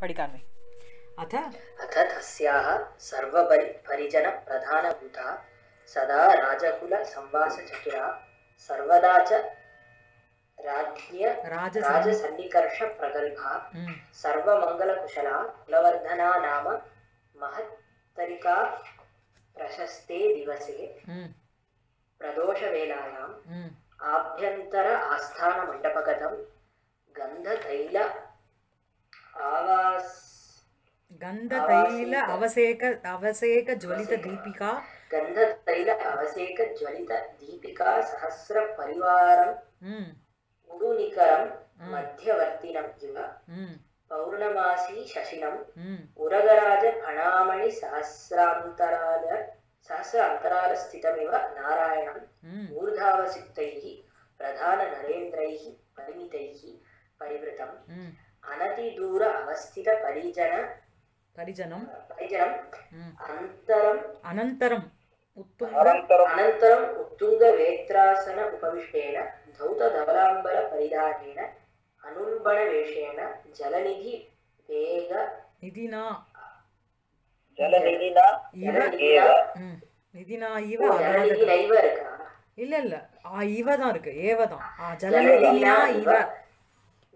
पठिकामि अथ अथ तस्याः सर्वपरि परिजनप्रधानभूता सदा राजकुलसम्भासचतुरा सर्वदा च राज्ञ राजसन्निकर्षप्रगल्भा सर्वमङ्गलकुशला कुलवर्धना नाम महत्तरिका प्रशस्ते दिवसे प्रदोषवेलायाम् आभ्यन्तर आस्थानमण्डपगतं गन्धतैल गन्धतैल अवसेक अवसेकज्वलितदीपिका गन्धतैल अवसेकज्वलितदीपिका सहस्रपरिवारम् उडुनिकरम् मध्यवर्तिनम् किल पौर्णमासी शशिनम् उरगराजफणामणि सहस्रान्तराल सहस्र अन्तरालस्थितमिव नारायणम् ऊर्धावसिक्तैः प्रधाननरेन्द्रैः परिमितैः परिवृतम् అనతి దూర అవస్థిత పరిజన పరిజనం పరిజనం అంతరం అనంతరం అనంతరం ఉత్తుంగ వేత్రాసన ఉపవిష్టేన ధౌత ధవలాంబర పరిధానేన అనుల్బణ వేషేణ జలనిధి వేగ నిధినా జలనిధినా நிதினா ஈவ இல்ல இல்ல இவ தான் இருக்கு ஏவ தான் ஜலநிதினா இவ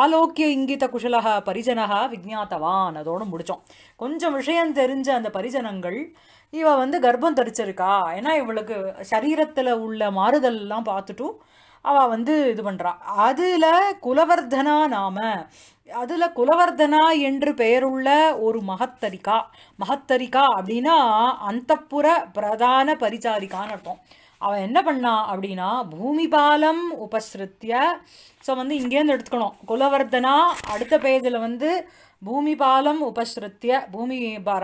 ஆலோக்கிய இங்கித குஷலக பரிஜனக விஜாத்தவான் அதோடு முடித்தோம் கொஞ்சம் விஷயம் தெரிஞ்ச அந்த பரிஜனங்கள் இவ வந்து கர்ப்பம் தரிச்சிருக்கா ஏன்னா இவளுக்கு சரீரத்தில் உள்ள மாறுதல்லாம் பார்த்துட்டும் அவள் வந்து இது பண்ணுறா அதில் குலவர்தனா நாம அதில் குலவர்தனா என்று பெயருள்ள ஒரு மகத்தரிக்கா மகத்தரிக்கா அப்படின்னா அந்தப்புற பிரதான பரிச்சாரிக்கான்னு அர்த்தம் அவன் என்ன பண்ணா அப்படின்னா பூமிபாலம் உபஸ்ருத்திய ஸோ வந்து இங்கேருந்து எடுத்துக்கணும் குலவர்த்தனா அடுத்த பேஜில் வந்து பூமி பாலம் உபஸ்ருத்திய பூமி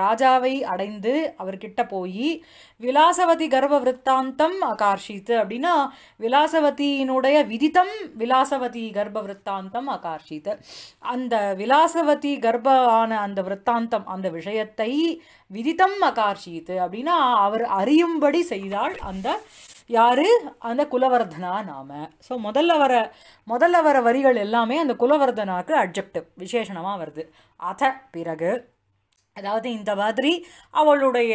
ராஜாவை அடைந்து அவர்கிட்ட போய் விலாசவதி கர்வ விற்த்தாந்தம் அகார்ஷித்து அப்படின்னா விலாசவதியினுடைய விதித்தம் விலாசவதி கர்ப்ப விற்த்தாந்தம் அகார்ஷித்து அந்த விலாசவதி கர்ப்ப ஆன அந்த விற்த்தாந்தம் அந்த விஷயத்தை விதித்தம் அகார்ஷித்து அப்படின்னா அவர் அறியும்படி செய்தால் அந்த யார் அந்த குலவர்தனா நாம ஸோ முதல்ல வர முதல்ல வர வரிகள் எல்லாமே அந்த குலவர்தனாக்கு அட்ஜெக்டிவ் விசேஷணமாக வருது அத பிறகு அதாவது இந்த மாதிரி அவளுடைய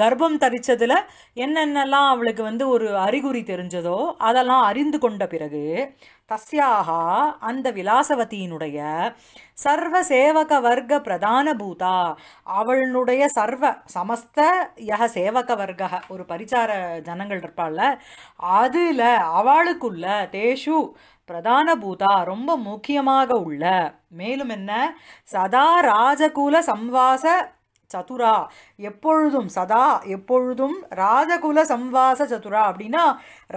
கர்ப்பம் தரித்ததில் என்னென்னலாம் அவளுக்கு வந்து ஒரு அறிகுறி தெரிஞ்சதோ அதெல்லாம் அறிந்து கொண்ட பிறகு தஸ்யாக அந்த விலாசவதியினுடைய சர்வ சேவக வர்க்க பிரதான பூதா அவளுடைய சர்வ சமஸ்த யக சேவக வர்க்க ஒரு பரிச்சார ஜனங்கள் இருப்பாள்ல அதில் அவளுக்குள்ள தேஷு பிரதான பூதா ரொம்ப முக்கியமாக உள்ள மேலும் என்ன சதா ராஜகுல சம்வாச சதுரா எப்பொழுதும் சதா எப்பொழுதும் ராஜகுல சம்வாச சதுரா அப்படின்னா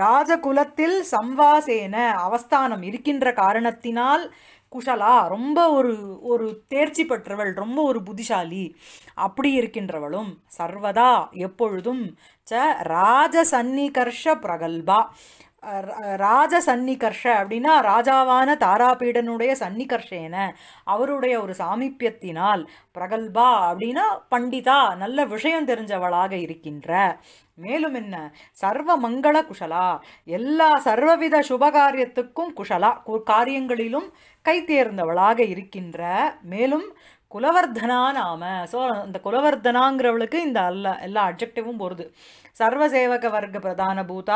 ராஜகுலத்தில் சம்வாசேன அவஸ்தானம் இருக்கின்ற காரணத்தினால் குஷலா ரொம்ப ஒரு ஒரு தேர்ச்சி பெற்றவள் ரொம்ப ஒரு புத்திசாலி அப்படி இருக்கின்றவளும் சர்வதா எப்பொழுதும் ச ராஜசன்னிகர்ஷ பிரகல்பா ராஜ சன்னிகர்ஷ அப்படின்னா ராஜாவான தாராபீடனுடைய சன்னிகர்ஷேன அவருடைய ஒரு சாமிப்பியத்தினால் பிரகல்பா அப்படின்னா பண்டிதா நல்ல விஷயம் தெரிஞ்சவளாக இருக்கின்ற மேலும் என்ன சர்வ மங்கள குஷலா எல்லா சர்வவித சுபகாரியத்துக்கும் குஷலா காரியங்களிலும் கை தேர்ந்தவளாக இருக்கின்ற மேலும் குலவர்தனா நாம ஸோ அந்த குலவர்தனாங்கிறவளுக்கு இந்த அல்ல எல்லா அப்ஜெக்டிவும் பொருது ಸರ್ವಸೇವಕವರ್ಗ பிரதான ಭೂತ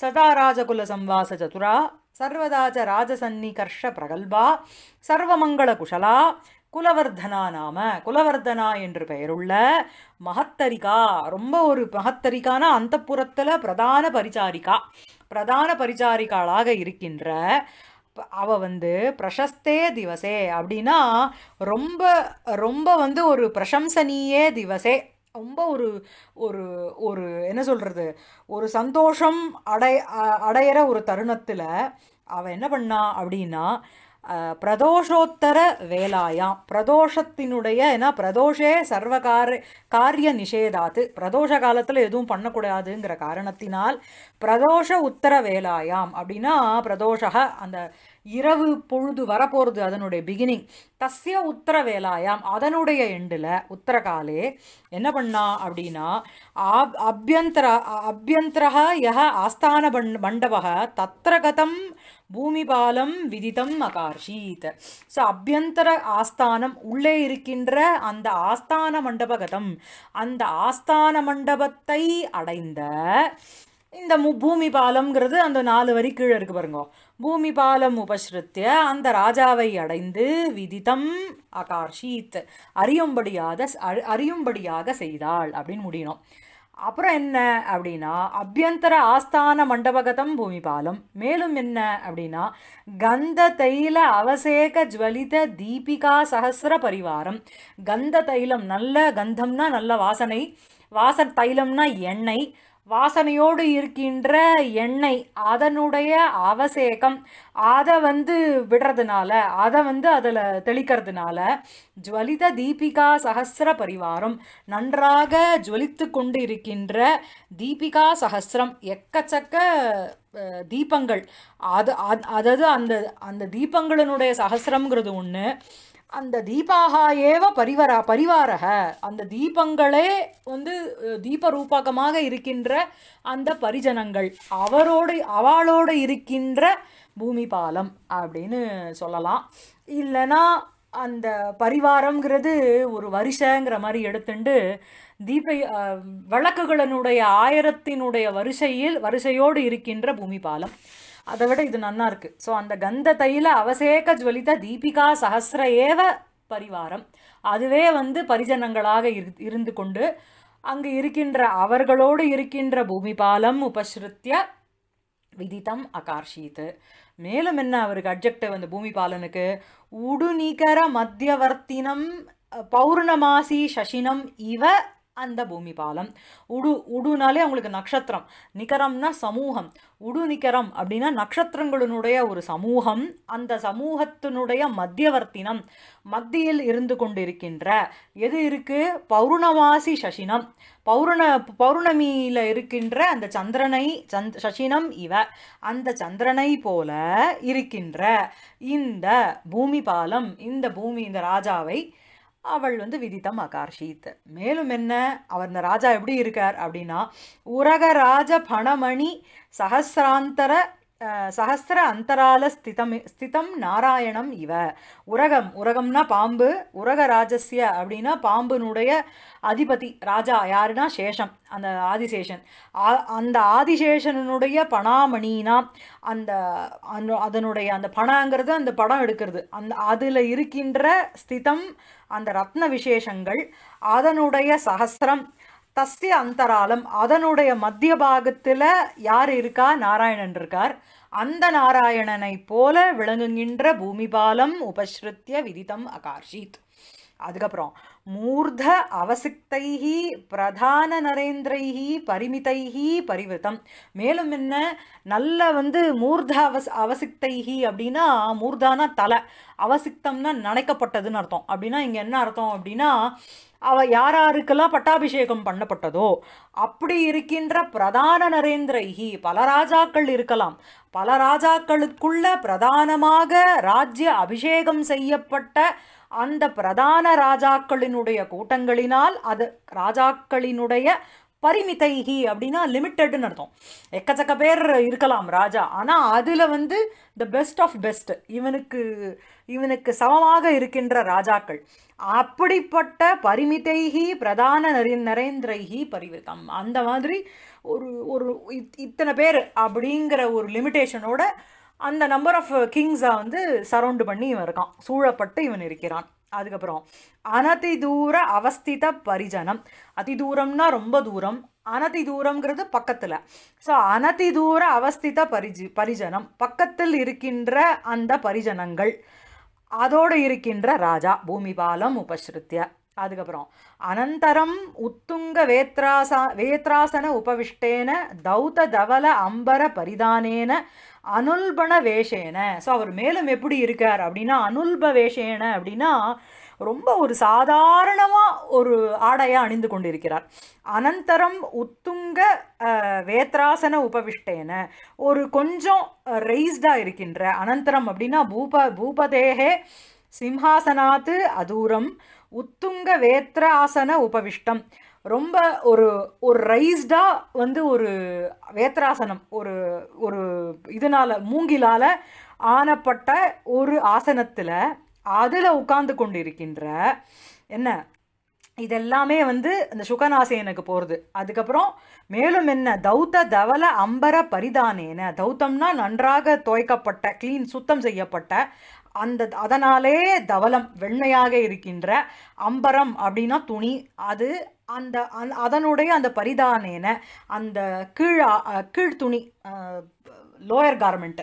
ಸದಾ ರಾಜಕುಲ ಸಂವಾಸ சதுரா ಸರ್ವದಾ ಚ ರಾಜಸನ್ನಿಕರ್ಷ பிரகல்பா சர்வமங்கள குஷலா குலவர்தனா நாம குலவர்தனா என்று பெயருள்ள மகத்தரிகா ரொம்ப ஒரு மகத்தரிக்கான அந்த புறத்தில் பிரதான பரிச்சாரிகா பிரதான பரிச்சாரிகாளாக இருக்கின்ற அவ வந்து பிரசஸ்தே திவசே அப்படின்னா ரொம்ப ரொம்ப வந்து ஒரு பிரசம்சனீயே திவசே ரொம்ப ஒரு ஒரு ஒரு என்ன சொல்கிறது ஒரு சந்தோஷம் அடை அடையிற ஒரு தருணத்தில் அவன் என்ன பண்ணா அப்படின்னா பிரதோஷோத்தர வேலாயாம் பிரதோஷத்தினுடைய ஏன்னா பிரதோஷே சர்வகார காரிய காரிய நிஷேதாத்து பிரதோஷ காலத்தில் எதுவும் பண்ணக்கூடாதுங்கிற காரணத்தினால் பிரதோஷ உத்தர வேலாயாம் அப்படின்னா பிரதோஷக அந்த இரவு பொழுது வரப்போகிறது அதனுடைய பிகினிங் தஸ்ய உத்தர வேலாயாம் அதனுடைய எண்டில் உத்தரகாலே என்ன பண்ணா அப்படின்னா ஆப் அபியந்தர அபியந்தரக யக ஆஸ்தான பண் மண்டபக தத்ரகதம் பூமிபாலம் விதிதம் அகார்ஷீத் ஸோ அபியந்தர ஆஸ்தானம் உள்ளே இருக்கின்ற அந்த ஆஸ்தான மண்டபகதம் அந்த ஆஸ்தான மண்டபத்தை அடைந்த இந்த மு பூமி பாலம்ங்கிறது அந்த நாலு வரி கீழே இருக்கு பாருங்க பூமி பாலம் உபஸ்ருத்திய அந்த ராஜாவை அடைந்து விதிதம் அகார்ஷித் அறியும்படியாக அறியும்படியாக செய்தாள் அப்படின்னு முடியணும் அப்புறம் என்ன அப்படின்னா அபியந்தர ஆஸ்தான மண்டபகதம் பூமி பாலம் மேலும் என்ன அப்படின்னா கந்த தைல அவசேக ஜுவலித தீபிகா சகசிர பரிவாரம் கந்த தைலம் நல்ல கந்தம்னா நல்ல வாசனை வாச தைலம்னா எண்ணெய் வாசனையோடு இருக்கின்ற எண்ணெய் அதனுடைய அவசேகம் அதை வந்து விடுறதுனால அதை வந்து அதில் தெளிக்கிறதுனால ஜுவலித தீபிகா சகசிர பரிவாரம் நன்றாக ஜுவலித்து கொண்டு இருக்கின்ற தீபிகா சகசிரம் எக்கச்சக்க தீபங்கள் அது அதாவது அந்த அந்த தீபங்களினுடைய சகசிரம்ங்கிறது ஒன்று அந்த தீபாக ஏவ பரிவரா பரிவாரக அந்த தீபங்களே வந்து ரூபகமாக இருக்கின்ற அந்த பரிஜனங்கள் அவரோடு அவளோடு இருக்கின்ற பூமி பாலம் அப்படின்னு சொல்லலாம் இல்லைன்னா அந்த பரிவாரங்கிறது ஒரு வரிசைங்கிற மாதிரி எடுத்துண்டு தீப விளக்குகளினுடைய ஆயிரத்தினுடைய வரிசையில் வரிசையோடு இருக்கின்ற பூமி பாலம் அதை விட இது ನನ್ನ இருக்கு ஸோ அந்த கந்த ತೈಲ அவசேக ஜுவலித தீபிகா சஹசிர ஏவ பரிவாரம் அதுவே வந்து பரிஜனங்களாக இரு இருந்து கொண்டு அங்கு இருக்கின்ற அவர்களோடு இருக்கின்ற பூமிபாலம் உபசிருத்திய விதித்தம் அகார்ஷித்து மேலும் என்ன அவருக்கு அப்ஜெக்டிவ் அந்த பூமிபாலனுக்கு உடுநிகர மத்தியவர்த்தினம் பௌர்ணமாசி சசினம் இவ அந்த பூமி பாலம் உடு உடுனாலே அவங்களுக்கு நட்சத்திரம் நிகரம்னா சமூகம் உடு நிகரம் அப்படின்னா நட்சத்திரங்களினுடைய ஒரு சமூகம் அந்த சமூகத்தினுடைய மத்தியவர்த்தினம் மத்தியில் இருந்து கொண்டிருக்கின்ற எது இருக்குது பௌர்ணமாசி சசினம் பௌர்ண பௌர்ணமியில இருக்கின்ற அந்த சந்திரனை சந்த் சசினம் இவ அந்த சந்திரனை போல இருக்கின்ற இந்த பூமி பாலம் இந்த பூமி இந்த ராஜாவை அவள் வந்து விதித்தம் அகார்ஷித் மேலும் என்ன அவர் இந்த ராஜா எப்படி இருக்கார் அப்படின்னா உரக ராஜ பணமணி சகசிராந்தர சகஸ்திர அந்தரால ஸ்திதம் ஸ்திதம் நாராயணம் இவ உரகம் உரகம்னா பாம்பு உரக ராஜஸ்ய அப்படின்னா பாம்புனுடைய அதிபதி ராஜா யாருன்னா சேஷம் அந்த ஆதிசேஷன் அந்த ஆதிசேஷனுடைய பணாமணினா அந்த அதனுடைய அந்த பணங்கிறது அந்த படம் எடுக்கிறது அந்த அதில் இருக்கின்ற ஸ்திதம் அந்த ரத்ன விசேஷங்கள் அதனுடைய சகஸ்திரம் தஸ்ய அந்தராலம் அதனுடைய மத்திய பாகத்தில் யார் இருக்கா நாராயணன் இருக்கார் அந்த நாராயணனை போல விளங்குகின்ற பூமிபாலம் உபஸ்ருத்திய விதித்தம் அகாஷித் அதுக்கப்புறம் மூர்த அவசித்தை பிரதான நரேந்திரைஹி பரிமிதைஹி பரிவிரத்தம் மேலும் என்ன நல்ல வந்து மூர்த அவஸ் அவசிக்தைகி அப்படின்னா மூர்தானா தலை அவசிக்தம்னா நினைக்கப்பட்டதுன்னு அர்த்தம் அப்படின்னா இங்கே என்ன அர்த்தம் அப்படின்னா அவ யாராருக்கெல்லாம் பட்டாபிஷேகம் பண்ணப்பட்டதோ அப்படி இருக்கின்ற பிரதான நரேந்திர இஹி பல ராஜாக்கள் இருக்கலாம் பல ராஜாக்களுக்குள்ள பிரதானமாக ராஜ்ய அபிஷேகம் செய்யப்பட்ட அந்த பிரதான ராஜாக்களினுடைய கூட்டங்களினால் அது ராஜாக்களினுடைய பரிமிதைகி அப்படின்னா லிமிட்டடுன்னு அர்த்தம் எக்கச்சக்க பேர் இருக்கலாம் ராஜா ஆனால் அதில் வந்து த பெஸ்ட் ஆஃப் பெஸ்ட் இவனுக்கு இவனுக்கு சமமாக இருக்கின்ற ராஜாக்கள் அப்படிப்பட்ட பரிமிதைகி பிரதான நரி நரேந்திரைகி பரிவிருத்தம் அந்த மாதிரி ஒரு ஒரு இத்தனை பேர் அப்படிங்கிற ஒரு லிமிட்டேஷனோட அந்த நம்பர் ஆஃப் கிங்ஸை வந்து சரௌண்டு பண்ணி இவன் இருக்கான் சூழப்பட்டு இவன் இருக்கிறான் அதுக்கப்புறம் அனதி தூர அவஸ்தித பரிஜனம் அதி தூரம்னா ரொம்ப தூரம் அனதி தூரம்ங்கிறது பக்கத்தில் ஸோ அனதி தூர அவஸ்தித பரிஜி பரிஜனம் பக்கத்தில் இருக்கின்ற அந்த பரிஜனங்கள் அதோடு இருக்கின்ற ராஜா பூமிபாலம் உபஸ்ருத்திய அதுக்கப்புறம் அனந்தரம் உத்துங்க வேத்ராசா வேத்ராசன உபவிஷ்டேன தௌத தவல அம்பர பரிதானேன அனுல்பண வேஷேன ஸோ அவர் மேலும் எப்படி இருக்கார் அப்படின்னா அனுல்ப வேஷேன அப்படின்னா ரொம்ப ஒரு சாதாரணமாக ஒரு ஆடையாக அணிந்து கொண்டிருக்கிறார் அனந்தரம் உத்துங்க வேத்ராசன உபவிஷ்டேன ஒரு கொஞ்சம் ரெய்ஸ்டாக இருக்கின்ற அனந்தரம் அப்படின்னா பூப பூபதேகே சிம்ஹாசனாத்து அதூரம் உத்துங்க வேத்ராசன உபவிஷ்டம் ரொம்ப ஒரு ஒரு ரைஸ்டாக வந்து ஒரு வேத்ராசனம் ஒரு ஒரு இதனால் மூங்கிலால் ஆனப்பட்ட ஒரு ஆசனத்தில் அதில் உட்கார்ந்து கொண்டிருக்கின்ற என்ன இதெல்லாமே வந்து இந்த சுகநாசேனுக்கு போகிறது அதுக்கப்புறம் மேலும் என்ன தௌத்த தவல அம்பர பரிதானேன தௌத்தம்னா நன்றாக துவைக்கப்பட்ட க்ளீன் சுத்தம் செய்யப்பட்ட அந்த அதனாலே தவலம் வெண்மையாக இருக்கின்ற அம்பரம் அப்படின்னா துணி அது அந்த அதனுடைய அந்த பரிதானேன அந்த கீழ் கீழ் துணி லோயர் கார்மெண்ட்டு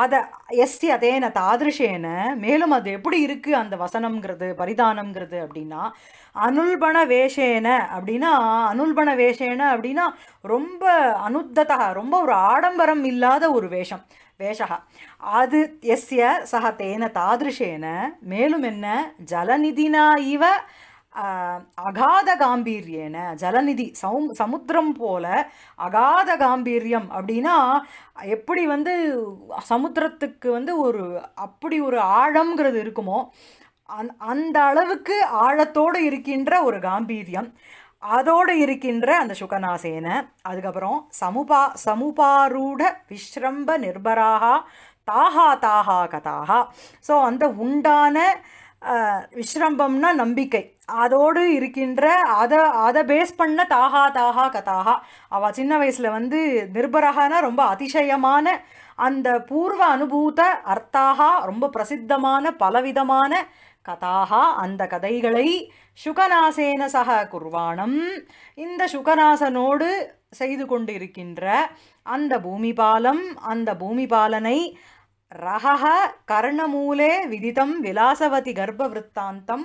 அதை எஸ்தி அதேன தாதிருஷேன மேலும் அது எப்படி இருக்குது அந்த வசனம்ங்கிறது பரிதானம்ங்கிறது அப்படின்னா அனுல்பண வேஷேன அப்படின்னா அனுல்பண வேஷேன அப்படின்னா ரொம்ப அனுத்ததா ரொம்ப ஒரு ஆடம்பரம் இல்லாத ஒரு வேஷம் வேஷகா அது எஸ்ய சக தேன தாதிருஷேன மேலும் என்ன ஜலநிதினா இவ அகாத காம்பீரியன ஜலநிதி சௌம் சமுத்திரம் போல அகாத காம்பீரியம் அப்படின்னா எப்படி வந்து சமுத்திரத்துக்கு வந்து ஒரு அப்படி ஒரு ஆழம்ங்கிறது இருக்குமோ அந் அந்த அளவுக்கு ஆழத்தோடு இருக்கின்ற ஒரு காம்பீரியம் அதோடு இருக்கின்ற அந்த சுகநாசேன அதுக்கப்புறம் சமுபா சமுபாரூட விஸ்ரம்ப நிர்பராகா தாகா தாகா கதாகா ஸோ அந்த உண்டான விஸ்ரம்பம்னா நம்பிக்கை அதோடு இருக்கின்ற அதை அதை பேஸ் பண்ண தாகா தாகா கதாகா அவ சின்ன வயசில் வந்து நிர்பரகனா ரொம்ப அதிசயமான அந்த பூர்வ அனுபூத அர்த்தாகா ரொம்ப பிரசித்தமான பலவிதமான கதாகா அந்த கதைகளை சுகநாசேன சக குர்வாணம் இந்த சுகநாசனோடு செய்து கொண்டிருக்கின்ற அந்த பூமிபாலம் அந்த பூமிபாலனை ரஹஹ கர்ணமூலே விதிதம் விலாசவதி கர்ப்ப விற்த்தாந்தம்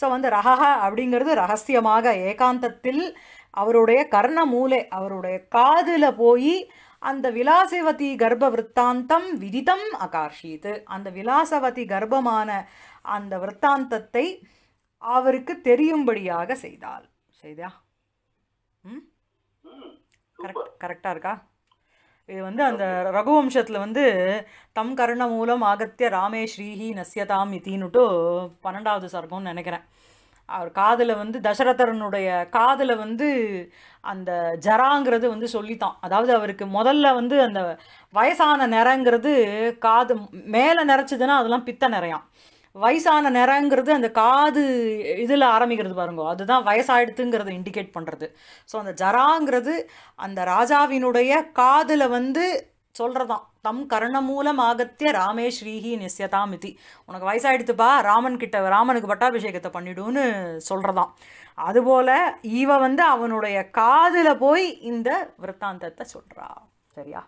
ஸோ வந்து ரஹஹ அப்படிங்கிறது ரகசியமாக ஏகாந்தத்தில் அவருடைய கர்ணமூலே அவருடைய காதில் போய் அந்த விலாசவதி கர்ப்ப விதிதம் விதித்தம் அந்த விலாசவதி கர்ப்பமான அந்த விற்த்தாந்தத்தை அவருக்கு தெரியும்படியாக செய்தால் சரிதா ம் கரெக்ட் கரெக்டாக இருக்கா இது வந்து அந்த ரகுவம்சத்தில் வந்து தம் கருண மூலம் ஆகத்திய ராமே ஸ்ரீஹி நஸ்யதாம் இத்தின்னுட்டு பன்னெண்டாவது சர்க்கம்னு நினைக்கிறேன் அவர் காதில் வந்து தசரதரனுடைய காதில் வந்து அந்த ஜராங்கிறது வந்து சொல்லித்தான் அதாவது அவருக்கு முதல்ல வந்து அந்த வயசான நிறங்கிறது காது மேலே நிறச்சிதுன்னா அதெல்லாம் பித்த நிறையாம் வயசான நேரங்கிறது அந்த காது இதில் ஆரம்பிக்கிறது பாருங்க அதுதான் வயசாயிடுத்துங்கிறத இண்டிகேட் பண்ணுறது ஸோ அந்த ஜராங்கிறது அந்த ராஜாவினுடைய காதில் வந்து சொல்கிறதாம் தம் கர்ண மூலம் ஆகத்திய ராமே ஸ்ரீஹி நிஸ்யதாம் இதி உனக்கு வயசாயிடுத்துப்பா ராமன் கிட்ட ராமனுக்கு பட்டாபிஷேகத்தை பண்ணிடுன்னு சொல்கிறதாம் அதுபோல் இவ வந்து அவனுடைய காதில் போய் இந்த விற்த்தாந்தத்தை சொல்கிறா சரியா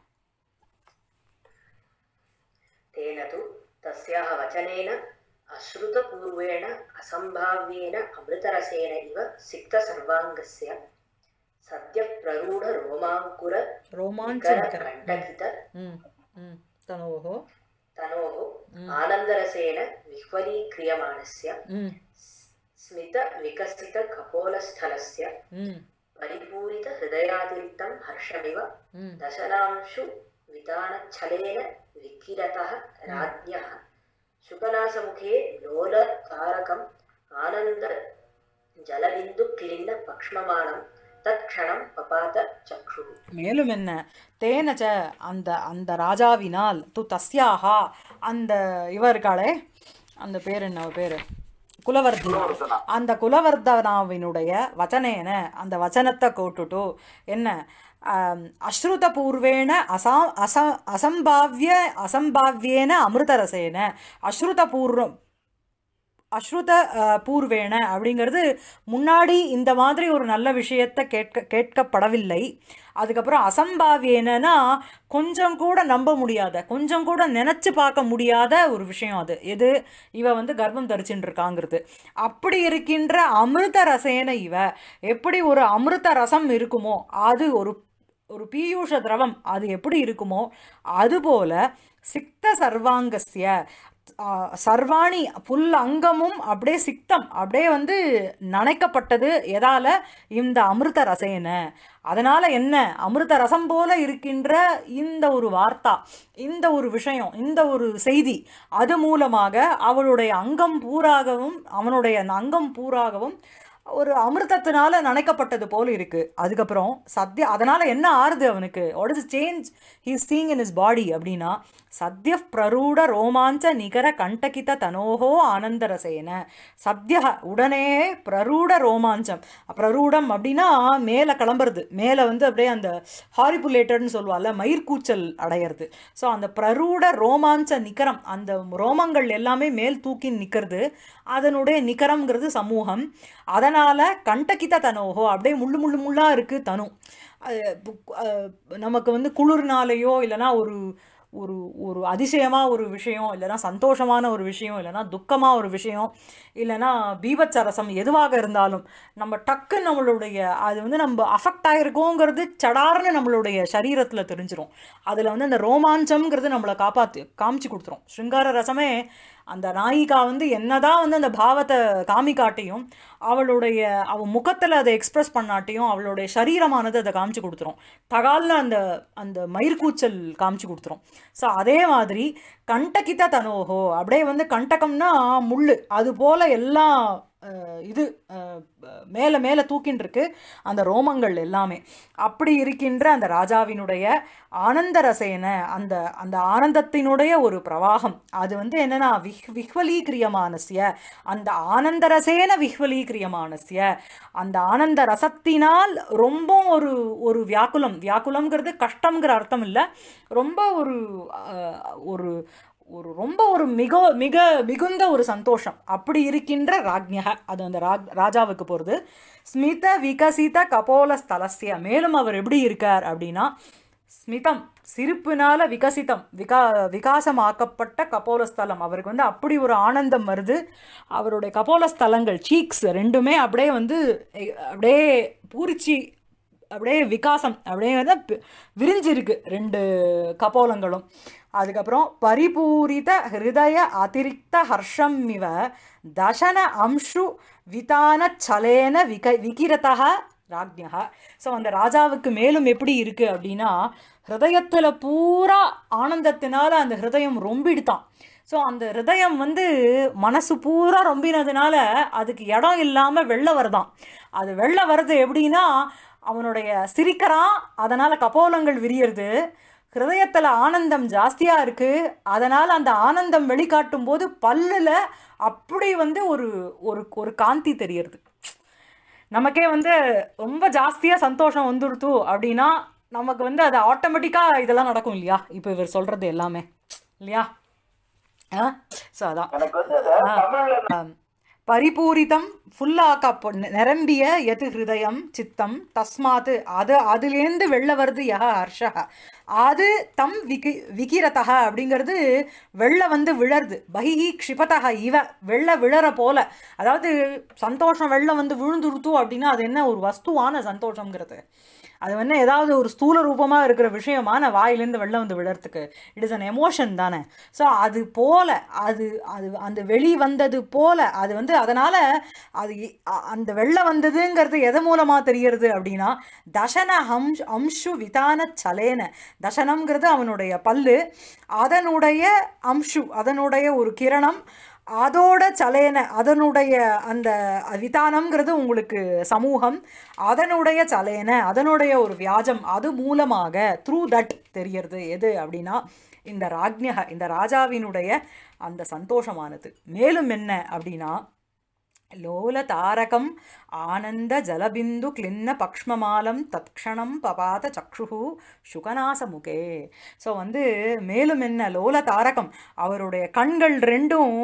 தேனது தஸ்யாக வச்சனேன अशुरुतपूरुवेन असंभाव्वेन अम्रुतरसेन इव सिक्तसर्वाङ्गस्य सद्यप्ररूण रोमांकुर इकन अंडगितर, तनोहो, आनंदरसेन विख्वरी क्रियमानस्या, स्मित विकसित कपोलस्थलस्या, परिपूरित हृधयातिरित्तं हर्षणिव नशनाम्श� शुकलासमुखे பபாத சக்ஷு மேலும் என்ன தேனச்ச அந்த அந்த ராஜாவினால் து தஸ்யாகா அந்த இவர்களே அந்த பேர் என்ன பேர் குலவர்தனா அந்த குலவர்தனாவினுடைய வச்சனேன அந்த வச்சனத்தை கோட்டுட்டு என்ன அஸ்ருதபூர்வேண அசா அச அசம்பாவிய அசம்பாவியேன அமிர்தரசேன அஸ்ருதபூர்வம் அஸ்ருத பூர்வேண அப்படிங்கிறது முன்னாடி இந்த மாதிரி ஒரு நல்ல விஷயத்த கேட்க கேட்கப்படவில்லை அதுக்கப்புறம் அசம்பாவியனா கொஞ்சம் கூட நம்ப முடியாத கொஞ்சம் கூட நினச்சி பார்க்க முடியாத ஒரு விஷயம் அது எது இவ வந்து கர்ப்பம் தரிச்சுட்டு இருக்காங்கிறது அப்படி இருக்கின்ற அமிர்த ரசேன இவ எப்படி ஒரு அமிர்த ரசம் இருக்குமோ அது ஒரு ஒரு பீயூஷ திரவம் அது எப்படி இருக்குமோ அதுபோல சிக்த சர்வாங்கசிய சர்வாணி புல் அங்கமும் அப்படியே சித்தம் அப்படியே வந்து நனைக்கப்பட்டது எதால் இந்த அமிர்த ரசேன அதனால் என்ன அமிர்த ரசம் போல இருக்கின்ற இந்த ஒரு வார்த்தா இந்த ஒரு விஷயம் இந்த ஒரு செய்தி அது மூலமாக அவளுடைய அங்கம் பூராகவும் அவனுடைய அந்த அங்கம் பூராகவும் ஒரு அமிர்தத்தினால நனைக்கப்பட்டது போல் இருக்குது அதுக்கப்புறம் சத்யா அதனால் என்ன ஆறுது அவனுக்கு what is change he seeing in his body அப்படின்னா சத்ய பிரரூட ரோமாஞ்ச நிகர கண்டகித தனோகோ ஆனந்தரசேன சத்ய உடனே பிரரூட ரோமாஞ்சம் பிரரூடம் அப்படின்னா மேலே கிளம்புறது மேலே வந்து அப்படியே அந்த ஹாரிபுலேட்டர்னு சொல்லுவாள் மயிர்கூச்சல் அடையிறது ஸோ அந்த பிரரூட ரோமாஞ்ச நிகரம் அந்த ரோமங்கள் எல்லாமே மேல் தூக்கி நிற்கிறது அதனுடைய நிகரம்ங்கிறது சமூகம் அதனால் கண்டகித தனோகோ அப்படியே முள்ளு முள்ளு முள்ளாக இருக்குது தனு நமக்கு வந்து குளிர்னாலேயோ இல்லைனா ஒரு ஒரு ஒரு அதிசயமாக ஒரு விஷயம் இல்லைனா சந்தோஷமான ஒரு விஷயம் இல்லைனா துக்கமாக ஒரு விஷயம் இல்லைனா பீபச்சரசம் எதுவாக இருந்தாலும் நம்ம டக்கு நம்மளுடைய அது வந்து நம்ம அஃபெக்ட் ஆகிருக்கோங்கிறது சடார்னு நம்மளுடைய சரீரத்தில் தெரிஞ்சிடும் அதில் வந்து அந்த ரோமாஞ்சம்ங்கிறது நம்மளை காப்பாற்றி காமிச்சு கொடுத்துரும் ஸ்ருங்கார ரசமே அந்த நாயிகா வந்து என்னதான் வந்து அந்த பாவத்தை காமிக்காட்டையும் அவளுடைய அவள் முகத்தில் அதை எக்ஸ்ப்ரெஸ் பண்ணாட்டியும் அவளுடைய சரீரமானது அதை காமிச்சு கொடுத்துரும் தகாலில் அந்த அந்த மயிர்கூச்சல் காமிச்சு கொடுத்துரும் ஸோ அதே மாதிரி கண்டக்கித்தா தனோஹோ அப்படியே வந்து கண்டகம்னா முள் அது போல் எல்லாம் இது மேலே மேலே தூக்கின்னு இருக்கு அந்த ரோமங்கள் எல்லாமே அப்படி இருக்கின்ற அந்த ராஜாவினுடைய ஆனந்த ரசையன அந்த அந்த ஆனந்தத்தினுடைய ஒரு பிரவாகம் அது வந்து என்னென்னா விஹ் விஹ்வலீக்கிரியமானசிய அந்த ஆனந்த ரசேன விஹ்வலீக்கிரியமானசிய அந்த ஆனந்த ரசத்தினால் ரொம்ப ஒரு ஒரு வியாக்குலம் வியாக்குலம்ங்கிறது கஷ்டங்கிற அர்த்தம் இல்லை ரொம்ப ஒரு ஒரு ஒரு ரொம்ப ஒரு மிக மிக மிகுந்த ஒரு சந்தோஷம் அப்படி இருக்கின்ற ராஜ்யக அது அந்த ராஜ் ராஜாவுக்கு போகிறது ஸ்மித விகசித கபோல ஸ்தலசிய மேலும் அவர் எப்படி இருக்கார் அப்படின்னா ஸ்மிதம் சிரிப்பினால் விகசித்தம் விகா விகாசமாக்கப்பட்ட கபோலஸ்தலம் அவருக்கு வந்து அப்படி ஒரு ஆனந்தம் வருது அவருடைய கபோலஸ்தலங்கள் சீக்ஸ் ரெண்டுமே அப்படியே வந்து அப்படியே பூரிச்சி அப்படியே விகாசம் அப்படியே வந்து விரிஞ்சிருக்கு ரெண்டு கபோலங்களும் அதுக்கப்புறம் பரிபூரித ஹிருதய அதிரிக்த ஹர்ஷம் இவ தசன அம்சு விதான சலேன விக விகிரதா ராஜ்யா ஸோ அந்த ராஜாவுக்கு மேலும் எப்படி இருக்குது அப்படின்னா ஹிருதயத்தில் பூரா ஆனந்தத்தினால அந்த ஹிருதயம் ரொம்பிடுதான் ஸோ அந்த ஹிருதயம் வந்து மனசு பூரா ரொம்பினதுனால அதுக்கு இடம் இல்லாமல் வெளில வருதான் அது வெளில வர்றது எப்படின்னா அவனுடைய சிரிக்கிறான் அதனால் கபோலங்கள் விரியறது ஹிருதயத்தில் ஆனந்தம் ஜாஸ்தியாக இருக்குது அதனால் அந்த ஆனந்தம் வெளிக்காட்டும் போது பல்லில் அப்படி வந்து ஒரு ஒரு ஒரு காந்தி தெரியறது நமக்கே வந்து ரொம்ப ஜாஸ்தியாக சந்தோஷம் வந்துடுத்து அப்படின்னா நமக்கு வந்து அது ஆட்டோமேட்டிக்காக இதெல்லாம் நடக்கும் இல்லையா இப்போ இவர் சொல்கிறது எல்லாமே இல்லையா ஆ ஸோ அதான் பரிபூரிதம் ஃபுல்லாக்க நிரம்பிய எது ஹிருதயம் சித்தம் தஸ்மாத்து அது அதுலேருந்து வெளில வருது யா ஹர்ஷக அது தம் விகி விகிரதக அப்படிங்கிறது வெள்ள வந்து விழருது பகிஹி க்ஷிபதா இவ வெள்ள விழற போல அதாவது சந்தோஷம் வெள்ளம் வந்து விழுந்துருத்தோம் அப்படின்னா அது என்ன ஒரு வஸ்துவான சந்தோஷங்கிறது அது வந்து ஏதாவது ஒரு ஸ்தூல ரூபமாக இருக்கிற விஷயமான வாயிலேருந்து வெள்ளம் வந்து விழறதுக்கு இட் இஸ் அன் எமோஷன் தானே ஸோ அது போல் அது அது அந்த வெளி வந்தது போல் அது வந்து அதனால் அது அந்த வெள்ளம் வந்ததுங்கிறது எதன் மூலமாக தெரிகிறது அப்படின்னா தசன ஹம்ஷ் அம்ஷு விதான சலேன தசனம்ங்கிறது அவனுடைய பல்லு அதனுடைய அம்ஷு அதனுடைய ஒரு கிரணம் அதோட சலையன அதனுடைய அந்த விதானம்ங்கிறது உங்களுக்கு சமூகம் அதனுடைய சலையன அதனுடைய ஒரு வியாஜம் அது மூலமாக த்ரூ தட் தெரியறது எது அப்படின்னா இந்த ராஜ்யக இந்த ராஜாவினுடைய அந்த சந்தோஷமானது மேலும் என்ன அப்படின்னா లోలతారకం ఆనందజలబిందు క్లిన్న பக்ஷ்மமாலம் தத்க்ஷணம் பபாத சக்ஷு முகே ஸோ வந்து மேலும் என்ன லோல தாரகம் அவருடைய கண்கள் ரெண்டும்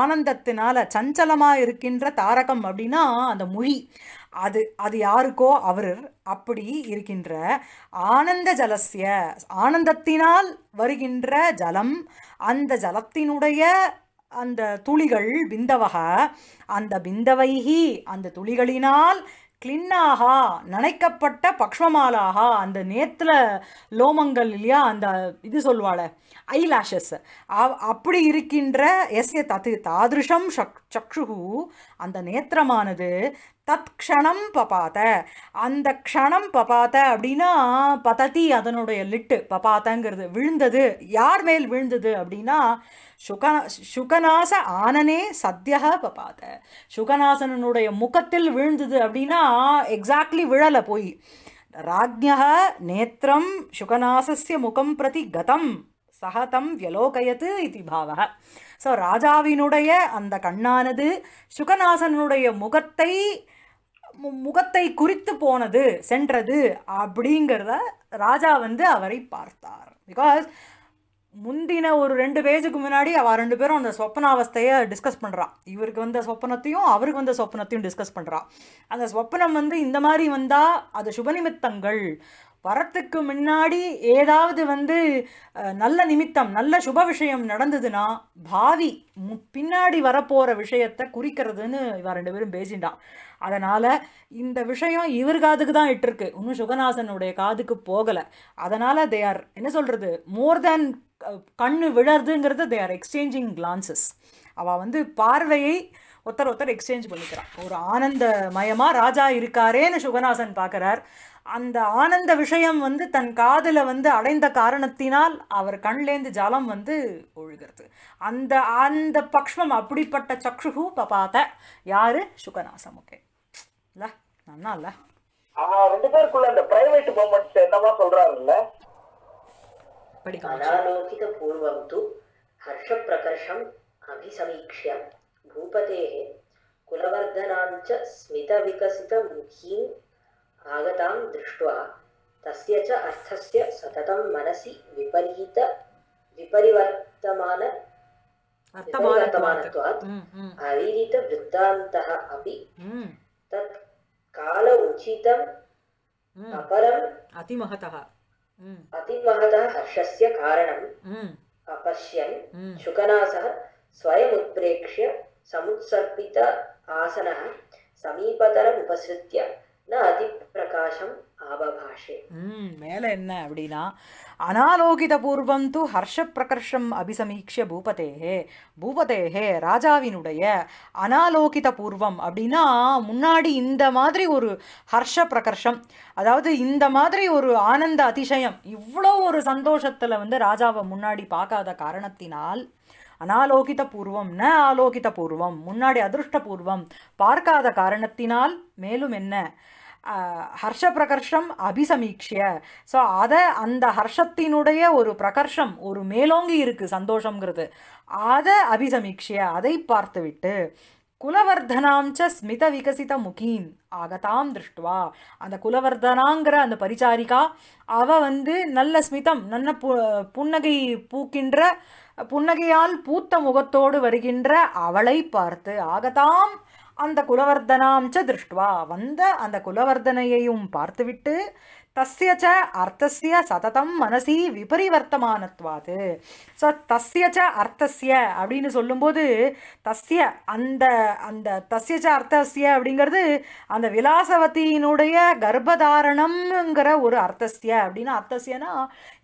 ஆனந்தத்தினால சஞ்சலமாக இருக்கின்ற தாரகம் அப்படின்னா அந்த மொழி அது அது யாருக்கோ அவர் அப்படி இருக்கின்ற ஆனந்த ஜலசிய ஆனந்தத்தினால் வருகின்ற ஜலம் அந்த ஜலத்தினுடைய அந்த துளிகள் பிந்தவக அந்த பிந்தவைகி அந்த துளிகளினால் கிளின்னாகா நனைக்கப்பட்ட பக்ஷ்மமாலாகா அந்த நேத்தில் லோமங்கள் இல்லையா அந்த இது சொல்வாள ஐலாஷஸ் அப்படி இருக்கின்ற ஏ தத்து தாதிருஷம் சக் சக்ஷு அந்த நேத்திரமானது தத் க்ஷணம் பபாத அந்த க்ஷணம் பபாத்த அப்படின்னா பததி அதனுடைய லிட்டு பபாத்தங்கிறது விழுந்தது யார் மேல் விழுந்தது அப்படின்னா சுக சுகநாச ஆனனே சத்தியக பபாத சுகநாசனனுடைய முகத்தில் விழுந்தது அப்படின்னா எக்ஸாக்ட்லி விழலை போய் ராஜ்ஞ நேத்திரம் சுகநாசஸ்ய முகம் பிரதி கதம் சகதம் வியலோகயத்து இது பாவக ஸோ ராஜாவினுடைய அந்த கண்ணானது சுகநாசனுடைய முகத்தை முகத்தை குறித்து போனது சென்றது அப்படிங்கிறத ராஜா வந்து அவரை பார்த்தார் பிகாஸ் முந்தின ஒரு ரெண்டு பேஜுக்கு முன்னாடி அவர் ரெண்டு பேரும் அந்த சொப்பனாவஸ்தையை டிஸ்கஸ் பண்ணுறான் இவருக்கு வந்த சொப்பனத்தையும் அவருக்கு வந்த சொப்பனத்தையும் டிஸ்கஸ் பண்ணுறான் அந்த சொப்பனம் வந்து இந்த மாதிரி வந்தால் அது சுபநிமித்தங்கள் வரத்துக்கு முன்னாடி ஏதாவது வந்து நல்ல நிமித்தம் நல்ல சுப விஷயம் நடந்ததுன்னா பாவி பின்னாடி வரப்போகிற விஷயத்தை குறிக்கிறதுன்னு இவன் ரெண்டு பேரும் பேசிட்டான் அதனால் இந்த விஷயம் இவர் காதுக்கு தான் இட்டிருக்கு இன்னும் சுகநாசனுடைய காதுக்கு போகலை அதனால் தே ஆர் என்ன சொல்கிறது மோர் தேன் கண்ணு விழறதுங்கிறது தே ஆர் எக்ஸ்சேஞ்சிங் கிளான்சஸ் அவள் வந்து பார்வையை ஒருத்தர் ஒருத்தர் எக்ஸ்சேஞ்ச் பண்ணிக்கிறான் ஒரு ஆனந்தமயமாக ராஜா இருக்காரேன்னு சுகநாசன் பார்க்குறார் அந்த ஆனந்த விஷயம் வந்து தன் காதில் வந்து அடைந்த காரணத்தினால் அவர் கண்லேந்து ஜலம் வந்து ஒழுகிறது அந்த அந்த பக்ஷ்மம் அப்படிப்பட்ட சக்ஷுகு பபாத்த யாரு சுகநாசமுகே இல்ல நன்னா இல்ல ரெண்டு பேருக்குள்ள அந்த பிரைவேட் மூமெண்ட்ஸ் என்னவா சொல்றாருல்ல அனாலோகித பூர்வம் து ஹர்ஷ பிரகர்ஷம் அபிசமீக்ஷ பூபதேஹ குலவர்தனாஞ்ச ஸ்மித விகசித முகீம் आगतां दृष्ट्वा तस्य च अर्थस्य सततं मनसि विपरीत विपरिवर्तमानत्वात् अविरितवृत्तान्तः अपि तत् काल उचितम् अपरम् अतिमहतः अतिमहतः हर्षस्य कारणम् अपश्यन् शुकनासः स्वयमुत्प्रेक्ष्य समुत्सर्पित आसनः समीपतरम् उपसृत्य மேல என்ன அப்படின்னா அனாலோகித பூர்வம் து ஹர்ஷ பிரகர்ஷம் அபிசமீக்ஷ பூபதேகே பூபதேகே ராஜாவினுடைய அனாலோகித பூர்வம் அப்படின்னா முன்னாடி இந்த மாதிரி ஒரு ஹர்ஷ பிரகர்ஷம் அதாவது இந்த மாதிரி ஒரு ஆனந்த அதிசயம் இவ்வளோ ஒரு சந்தோஷத்தில் வந்து ராஜாவை முன்னாடி பார்க்காத காரணத்தினால் அனாலோகித பூர்வம் ந ஆலோகித பூர்வம் முன்னாடி அதிருஷ்டபூர்வம் பார்க்காத காரணத்தினால் மேலும் என்ன ஹர்ஷ பிரகர்ஷம் அபிசமீக்ஷிய ஸோ அதை அந்த ஹர்ஷத்தினுடைய ஒரு பிரகர்ஷம் ஒரு மேலோங்கி இருக்குது சந்தோஷங்கிறது அதை அபிசமீக்ஷிய அதை பார்த்துவிட்டு குலவர்தனாம் ச ஸ்மித விகசித முகீன் ஆகதாம் திருஷ்டுவா அந்த குலவர்தனாங்கிற அந்த பரிச்சாரிகா அவ வந்து நல்ல ஸ்மிதம் நல்ல பு புன்னகை பூக்கின்ற புன்னகையால் பூத்த முகத்தோடு வருகின்ற அவளை பார்த்து ஆகதாம் அந்த குலவர்தனாம் திருஷ்டுவா வந்த அந்த குலவர்தனையையும் பார்த்துவிட்டு தஸ்ய ச அர்த்தஸ்ய சததம் மனசி விபரிவர்த்தமானத்வாது ஸோ தஸ்ய ச அர்த்தஸ்ய அப்படின்னு சொல்லும்போது தஸ்ய அந்த அந்த தஸ்ய ச அர்த்தஸ்ய அப்படிங்கிறது அந்த விலாசவத்தியினுடைய கர்ப்பதாரணம்ங்கிற ஒரு அர்த்தஸ்ய அப்படின்னு அர்த்தஸ்யனா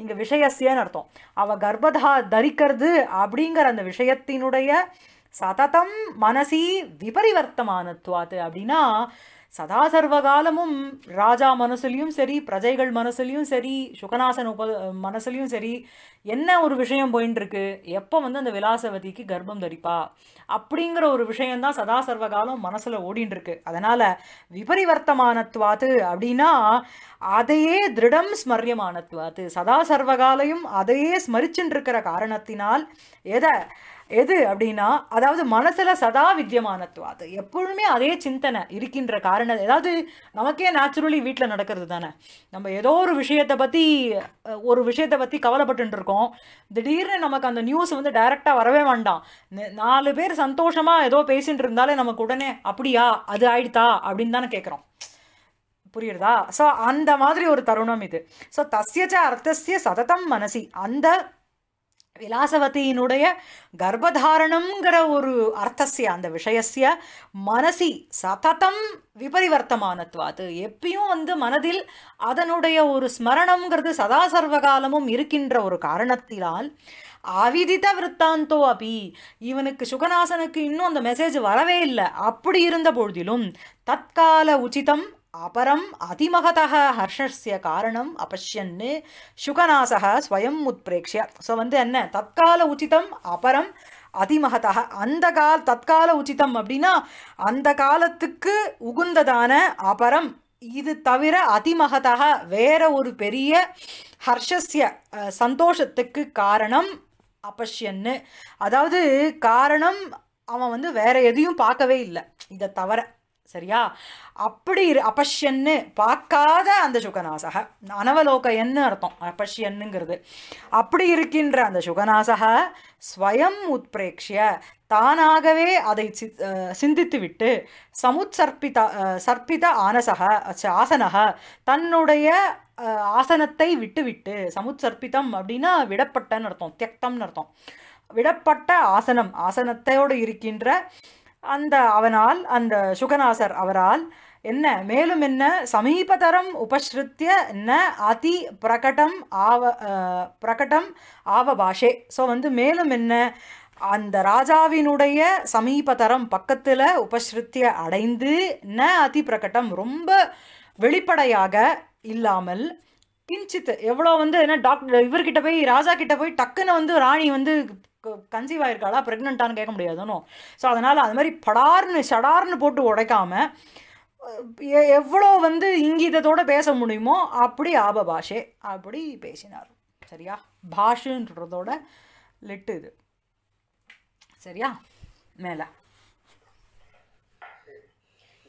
இங்கே விஷயஸ்யன்னு அர்த்தம் அவள் கர்ப்பதா தரிக்கிறது அப்படிங்கிற அந்த விஷயத்தினுடைய சததம் மனசி விபரிவர்த்தமானத்வாது அப்படின்னா சதா ராஜா மனசுலையும் சரி பிரஜைகள் மனசுலையும் சரி சுகநாசன் உப மனசுலையும் சரி என்ன ஒரு விஷயம் போயின்னு இருக்கு எப்போ வந்து அந்த விலாசவதிக்கு கர்ப்பம் தரிப்பா அப்படிங்கிற ஒரு விஷயம்தான் சதா சர்வகாலம் மனசில் ஓடின்னு இருக்கு அதனால் விபரிவர்த்தமானத்துவாத்து அப்படின்னா அதையே திருடம் ஸ்மரியமானத்துவாத்து சதா சர்வகாலையும் அதையே ஸ்மரிச்சுன்னு இருக்கிற காரணத்தினால் எதை எது அப்படின்னா அதாவது மனசில் சதா வித்தியமானத்துவம் அது எப்பொழுதுமே அதே சிந்தனை இருக்கின்ற காரணம் ஏதாவது நமக்கே நேச்சுரலி வீட்டில் நடக்கிறது தானே நம்ம ஏதோ ஒரு விஷயத்தை பற்றி ஒரு விஷயத்தை பற்றி கவலைப்பட்டு இருக்கோம் திடீர்னு நமக்கு அந்த நியூஸ் வந்து டைரெக்டாக வரவே வேண்டாம் நாலு பேர் சந்தோஷமாக ஏதோ பேசிகிட்டு இருந்தாலே நமக்கு உடனே அப்படியா அது ஆயிடுதா அப்படின்னு தானே கேட்குறோம் புரியுறதா ஸோ அந்த மாதிரி ஒரு தருணம் இது ஸோ தஸ்யச்ச அர்த்தசிய சததம் மனசி அந்த விலாசவதியினுடைய கர்ப்பதாரணம்ங்கிற ஒரு அர்த்தசிய அந்த விஷயசிய மனசி சததம் விபரிவர்த்தமானத்வாது எப்பயும் வந்து மனதில் அதனுடைய ஒரு ஸ்மரணம்ங்கிறது சதா சர்வகாலமும் இருக்கின்ற ஒரு காரணத்தினால் அவிதித விற்த்தாந்தோ அபி இவனுக்கு சுகநாசனுக்கு இன்னும் அந்த மெசேஜ் வரவே இல்லை அப்படி இருந்த பொழுதிலும் தற்கால உச்சிதம் அபரம் அதிமகத ஹர்ஷஸ்ய காரணம் அபஷ்யன்னு சுகநாசக ஸ்வயம் உத்பிரேக்ஷிய ஸோ வந்து என்ன தற்கால உச்சிதம் அபரம் அதிமகதாக அந்த கால தற்கால உச்சிதம் அப்படின்னா அந்த காலத்துக்கு உகுந்ததான அபரம் இது தவிர அதிமகதாக வேற ஒரு பெரிய ஹர்ஷஸ்ய சந்தோஷத்துக்கு காரணம் அபஷ்யன்னு அதாவது காரணம் அவன் வந்து வேற எதையும் பார்க்கவே இல்லை இதை தவிர சரியா அப்படி இரு அபஷ்யன்னு பார்க்காத அந்த சுகநாசக என்ன அர்த்தம் அபஷ்யன்னுங்கிறது அப்படி இருக்கின்ற அந்த சுகநாசக ஸ்வயம் உத்ரேக்ஷிய தானாகவே அதை சிந்தித்துவிட்டு சமுத்சர்ப்பித சர்ப்பித ஆனசக ஆசனக தன்னுடைய ஆசனத்தை விட்டுவிட்டு சமுத்சர்ப்பிதம் அப்படின்னா விடப்பட்டன்னு அர்த்தம் தியக்தம்னு அர்த்தம் விடப்பட்ட ஆசனம் ஆசனத்தையோடு இருக்கின்ற அந்த அவனால் அந்த சுகநாசர் அவரால் என்ன மேலும் என்ன சமீபதரம் உபஸ்ருத்திய ந அதி பிரகடம் ஆவ பிரகடம் ஆவபாஷே ஸோ வந்து மேலும் என்ன அந்த ராஜாவினுடைய சமீபதரம் பக்கத்தில் உபஸ்ருத்திய அடைந்து ந அதி பிரகடம் ரொம்ப வெளிப்படையாக இல்லாமல் கிஞ்சித் எவ்வளோ வந்து என்ன டாக்டர் இவர்கிட்ட போய் ராஜா கிட்ட போய் டக்குன்னு வந்து ராணி வந்து கன்சீவ் ஆயிருக்காளா ப்ரெக்னென்ட்டான்னு கேட்க முடியாதுன்னு ஸோ அதனால் அது மாதிரி படார்னு சடார்னு போட்டு உடைக்காம எவ்வளோ வந்து இங்கீதத்தோடு பேச முடியுமோ அப்படி ஆப பாஷே அப்படி பேசினார் சரியா பாஷுன்றதோட லெட்டு இது சரியா மேலே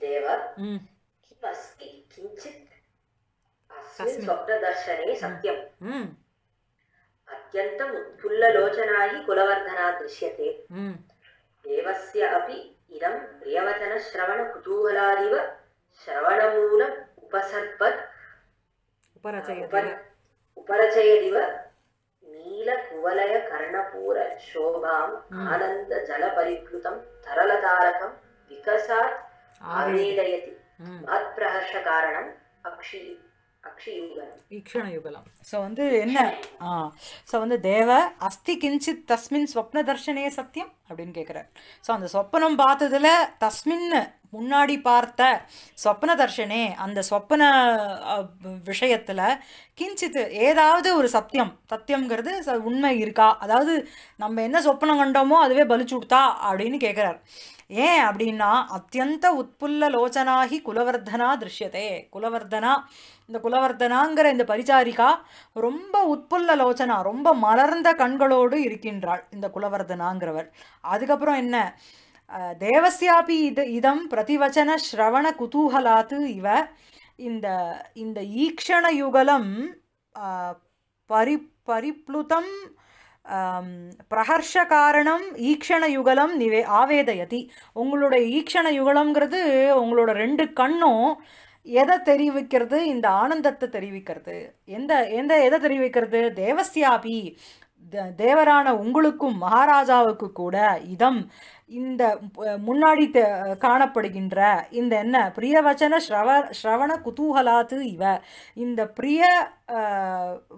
தேவா ம் స్వప్నదర్శనే సత్యం అత్యంతం ఉత్ఫుల్లలోచనాయి కులవర్ధనా దృశ్యతే దేవస్య అపి ఇదం ప్రియవచన శ్రవణ కుతూహలాదివ శ్రవణమూల ఉపసర్పత్ ఉపరచయదివ నీల కువలయ కర్ణపూర శోభాం ఆనంద జల పరిప్లుతం తరల తారకం వికసాత్ ఆవేదయతి మత్ప్రహర్ష కారణం అక్షీ ஈக்ஷணயுகலம் ஸோ வந்து என்ன ஆ ஸோ வந்து தேவ அஸ்தி கிஞ்சித் தஸ்மின் ஸ்வப்ன தர்ஷனே சத்தியம் அப்படின்னு கேட்குறார் ஸோ அந்த சொப்பனம் பார்த்ததில் தஸ்மின் முன்னாடி பார்த்த சொப்பன தர்ஷனே அந்த சொப்பன விஷயத்தில் கிஞ்சித்து ஏதாவது ஒரு சத்தியம் சத்தியம்ங்கிறது உண்மை இருக்கா அதாவது நம்ம என்ன சொப்பனம் கண்டோமோ அதுவே பலிச்சு கொடுத்தா அப்படின்னு கேட்குறார் ஏன் அப்படின்னா அத்தியந்த உட்புல்ல லோச்சனாகி குலவர்தனா திருஷ்யதே குலவர்தனா இந்த குலவர்தனாங்கிற இந்த பரிச்சாரிகா ரொம்ப உட்புல்ல லோச்சனா ரொம்ப மலர்ந்த கண்களோடு இருக்கின்றாள் இந்த குலவர்தனாங்கிறவர் அதுக்கப்புறம் என்ன தேவசியாபி இது இதம் பிரதிவச்சன ஸ்ரவண குதூகலாத்து இவ இந்த இந்த ஈக்ஷண யுகலம் பரி பரிப்ளுதம் பிரஹர்ஷ காரணம் ஈக்ஷண யுகலம் நிவே ஆவேதயதி உங்களுடைய ஈக்ஷண யுகலம்ங்கிறது உங்களோட ரெண்டு கண்ணும் எதை தெரிவிக்கிறது இந்த ஆனந்தத்தை தெரிவிக்கிறது எந்த எந்த எதை தெரிவிக்கிறது தேவஸ்யாபி தேவரான உங்களுக்கும் மகாராஜாவுக்கு கூட இதம் இந்த முன்னாடி காணப்படுகின்ற இந்த என்ன பிரியவச்சன ஸ்ரவ ஸ்ரவண குதூகலாத்து இவ இந்த பிரிய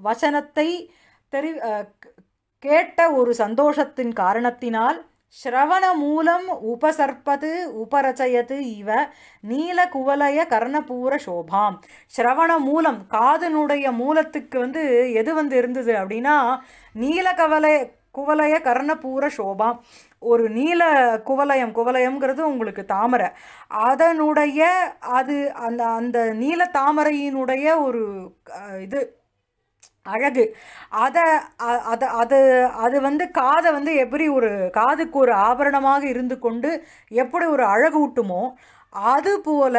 வச்சனத்தை தெரி கேட்ட ஒரு சந்தோஷத்தின் காரணத்தினால் ஸ்ரவண மூலம் உபசர்ப்பது உபரச்சயது இவ நீல குவலய கர்ணபூர சோபாம் ஸ்ரவண மூலம் காதனுடைய மூலத்துக்கு வந்து எது வந்து இருந்தது அப்படின்னா நீல கவலை குவலய கர்ணபூர சோபாம் ஒரு நீல குவலயம் குவலயம்ங்கிறது உங்களுக்கு தாமரை அதனுடைய அது அந்த அந்த நீல தாமரையினுடைய ஒரு இது அழகு அதை அதை அது அது வந்து காதை வந்து எப்படி ஒரு காதுக்கு ஒரு ஆபரணமாக இருந்து கொண்டு எப்படி ஒரு அழகு ஊட்டுமோ அதுபோல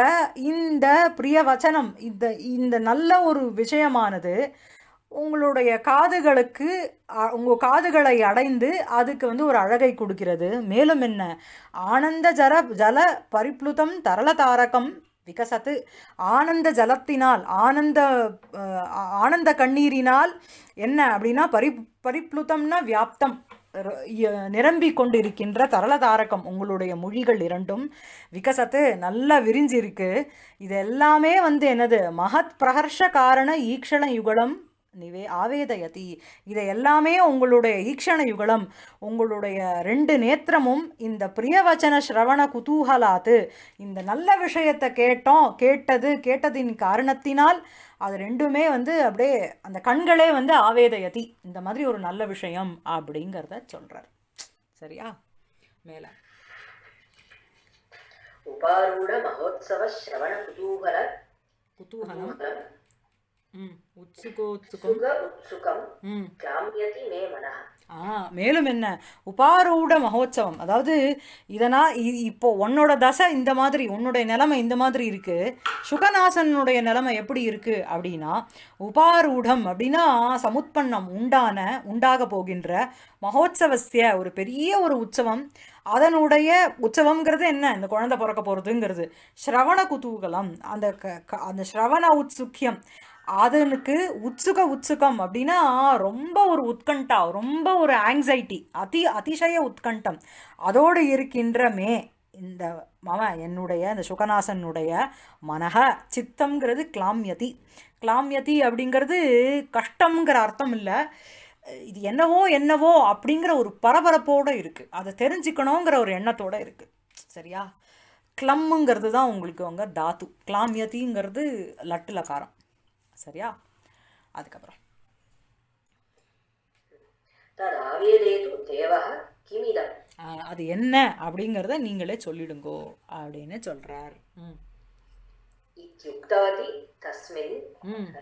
இந்த பிரிய வச்சனம் இந்த இந்த நல்ல ஒரு விஷயமானது உங்களுடைய காதுகளுக்கு உங்கள் காதுகளை அடைந்து அதுக்கு வந்து ஒரு அழகை கொடுக்கிறது மேலும் என்ன ஆனந்த ஜர ஜல பரிப்ளுதம் தரள தாரகம் விகசத்து ஆனந்த ஜலத்தினால் ஆனந்த ஆனந்த கண்ணீரினால் என்ன அப்படின்னா பரி பரிப்ளுதம்னா வியாப்தம் நிரம்பி கொண்டிருக்கின்ற தரளதாரகம் உங்களுடைய மொழிகள் இரண்டும் விகசத்து நல்லா விரிஞ்சிருக்கு இது எல்லாமே வந்து என்னது மகத் பிரகர்ஷ காரண ஈக்ஷண யுகலம் நீவே ஆவேதயதி இதை எல்லாமே உங்களுடைய ஈக்ஷண யுகலம் உங்களுடைய ரெண்டு நேத்திரமும் இந்த பிரியவச்சன ஸ்ரவண குதூகலாத்து இந்த நல்ல விஷயத்தை கேட்டோம் கேட்டது கேட்டதின் காரணத்தினால் அது ரெண்டுமே வந்து அப்படியே அந்த கண்களே வந்து ஆவேதயதி இந்த மாதிரி ஒரு நல்ல விஷயம் அப்படிங்கிறத சொல்கிறார் சரியா மேலே உபாரூட மகோத்சவ ஸ்ரவண குதூகல குதூகலம் மேலும் என்ன உபாரூட மகோத்சவம் அதாவது இதனா இப்போ உன்னோட தசை இந்த மாதிரி உன்னுடைய நிலைமை இந்த மாதிரி இருக்கு சுகநாசனுடைய நிலைமை எப்படி இருக்கு அப்படின்னா உபாரூடம் அப்படின்னா சமுத்பன்னம் உண்டான உண்டாக போகின்ற மகோத்சவசிய ஒரு பெரிய ஒரு உற்சவம் அதனுடைய உற்சவம்ங்கிறது என்ன இந்த குழந்தை பிறக்க போகிறதுங்கிறது ஸ்ரவண குதூகலம் அந்த அந்த ஸ்ரவண உத்சுக்கியம் அதனுக்கு உற்சுக உற்சுகம் அப்படின்னா ரொம்ப ஒரு உத்கண்டா ரொம்ப ஒரு ஆங்ஸைட்டி அதி அதிசய உத்கண்டம் அதோடு இருக்கின்ற மே இந்த மம என்னுடைய இந்த சுகநாசனுடைய மனக சித்தம்ங்கிறது கிளாம்யதி கிளாம்யதி அப்படிங்கிறது கஷ்டம்ங்கிற அர்த்தம் இல்லை இது என்னவோ என்னவோ அப்படிங்கிற ஒரு பரபரப்போடு இருக்குது அதை தெரிஞ்சுக்கணுங்கிற ஒரு எண்ணத்தோடு இருக்குது சரியா கிளம்முங்கிறது தான் உங்களுக்கு அவங்க தாத்து கிளாம்யதிங்கிறது லட்டுலக்காரம் சரியா அதுக்கப்புறம் அது என்ன அப்படிங்கிறத நீங்களே சொல்லிடுங்கோ அப்படின்னு சொல்றார் இத்தியுக்தவதி தஸ்மின்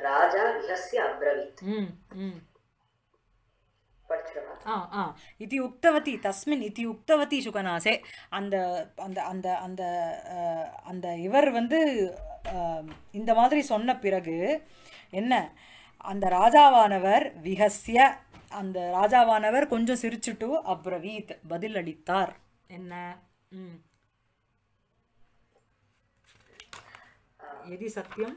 ராஜா விஹஸ்ய இது உக்தவதி தஸ்மின் இது உக்தவதி சுகநாசே அந்த அந்த அந்த அந்த அந்த இவர் வந்து இந்த மாதிரி சொன்ன பிறகு என்ன அந்த ராஜாவானவர் விகசிய அந்த ராஜாவானவர் கொஞ்சம் சிரிச்சுட்டு அப்ரவீத் பதில் அளித்தார் என்ன எதி சத்தியம்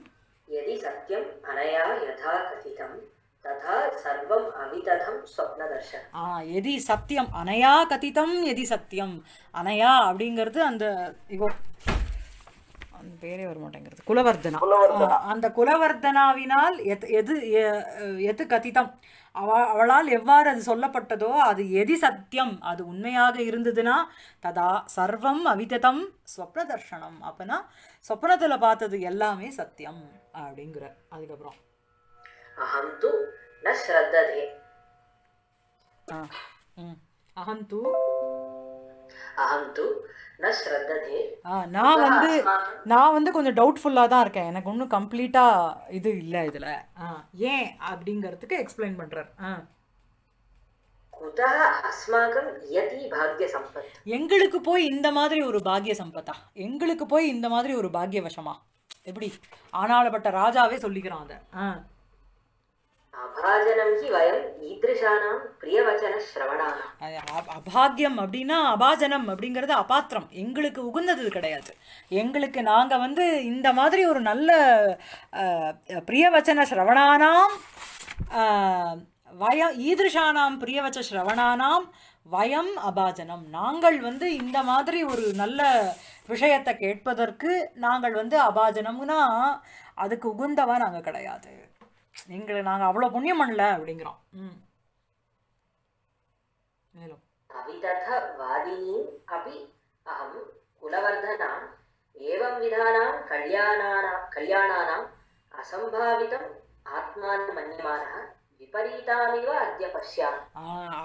எதி சத்தியம் அனயா யதா கதிதம் ததா சர்வம் அவிததம் ஸ்வப்னதர்ஷன் ஆ எதி சத்தியம் அனயா கதிதம் எதி சத்தியம் அனயா அப்படிங்கிறது அந்த இகோ அந்த பேரே வர மாட்டேங்கிறது குலவர்தனா அந்த குலவர்தனாவினால் எத் எது எது கதிதம் அவ அவளால் எவ்வாறு அது சொல்லப்பட்டதோ அது எதி சத்தியம் அது உண்மையாக இருந்ததுன்னா ததா சர்வம் அவிததம் ஸ்வப்னதர்ஷனம் அப்போனா சொப்னத்தில் பார்த்தது எல்லாமே சத்தியம் அப்படிங்கிற அதுக்கப்புறம் அகம் தூ ந ஸ்ரத்ததே அகம் தூ அகம் தூ நான் வந்து நான் வந்து கொஞ்சம் டவுட்ஃபுல்லாக தான் இருக்கேன் எனக்கு ஒன்றும் கம்ப்ளீட்டாக இது இல்லை இதில் ஏன் அப்படிங்கிறதுக்கு எக்ஸ்பிளைன் பண்ணுறார் ஆ எங்களுக்கு போய் இந்த மாதிரி ஒரு பாக்கிய சம்பத்தா எங்களுக்கு போய் இந்த மாதிரி ஒரு பாக்கிய வசமா எப்படி ஆனாலப்பட்ட ராஜாவே சொல்லிக்கிறான் அதை அபாகியம் அப்படின்னா அபாஜனம் அப்படிங்கிறது அபாத்திரம் எங்களுக்கு உகுந்தது கிடையாது எங்களுக்கு நாங்கள் வந்து இந்த மாதிரி ஒரு நல்ல பிரியவச்சன சிரவணானாம் வயம் ஈதிருஷானாம் பிரியவச்ச சிரவணானாம் வயம் அபாஜனம் நாங்கள் வந்து இந்த மாதிரி ஒரு நல்ல விஷயத்தை கேட்பதற்கு நாங்கள் வந்து அபாஜனம்னா அதுக்கு உகுந்தவா நாங்கள் கிடையாது எங்களை நாங்கள் அவ்வளோ புண்ணியம் பண்ணல அப்படிங்கிறோம் ம் மேலும் குலவர்தனாம் ஏவம் விதானாம் கல்யாணானாம் கல்யாணானாம் அசம்பாவிதம் ஆத்மான் மன்னியமானः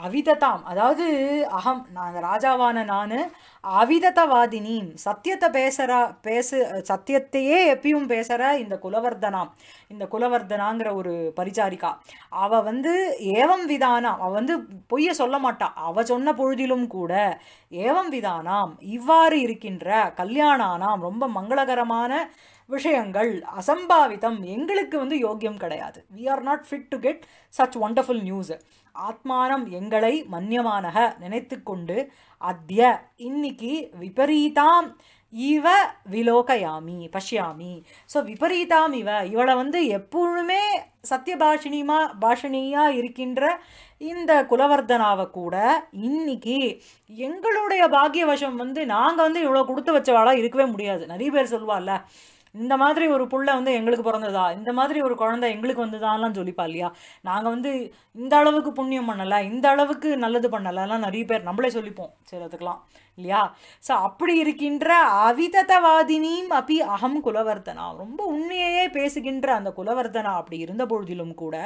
அவிதத்தாம் அதாவது அகம் நான் ராஜாவான நான் அவிதத்தவாதினி சத்தியத்தை பேசுறா பேசு சத்தியத்தையே எப்பயும் பேசுகிற இந்த குலவர்தனாம் இந்த குலவர்தனாங்கிற ஒரு பரிச்சாரிக்கா அவள் வந்து ஏவம் விதானாம் அவள் வந்து பொய்ய சொல்ல மாட்டாள் அவள் சொன்ன பொழுதிலும் கூட ஏவம் விதானாம் இவ்வாறு இருக்கின்ற கல்யாணானாம் ரொம்ப மங்களகரமான விஷயங்கள் அசம்பாவிதம் எங்களுக்கு வந்து யோக்கியம் கிடையாது we are not fit to get such wonderful news ஆத்மானம் எங்களை மன்யமானக நினைத்து கொண்டு அத்திய இன்னைக்கு விபரீதாம் இவ விலோகயாமி பஷ்யாமி ஸோ விபரீதாம் இவ இவளை வந்து எப்பொழுதுமே சத்தியபாஷினிமா பாஷினியா இருக்கின்ற இந்த குலவர்தனாவை கூட இன்னைக்கு எங்களுடைய பாக்கியவசம் வந்து நாங்கள் வந்து இவ்வளோ கொடுத்து வச்சவாளாக இருக்கவே முடியாது நிறைய பேர் சொல்லுவாள்ல இந்த மாதிரி ஒரு புள்ள வந்து எங்களுக்கு பிறந்ததா இந்த மாதிரி ஒரு குழந்தை எங்களுக்கு வந்ததான்லாம் சொல்லிப்பா இல்லையா நாங்கள் வந்து இந்த அளவுக்கு புண்ணியம் பண்ணலை இந்த அளவுக்கு நல்லது பண்ணலைலாம் நிறைய பேர் நம்மளே சொல்லிப்போம் அதுக்கெலாம் இல்லையா ஸோ அப்படி இருக்கின்ற அவிததவாதினியும் அப்படி அகம் குலவர்த்தனா ரொம்ப உண்மையையே பேசுகின்ற அந்த குலவர்த்தனா அப்படி இருந்த பொழுதிலும் கூட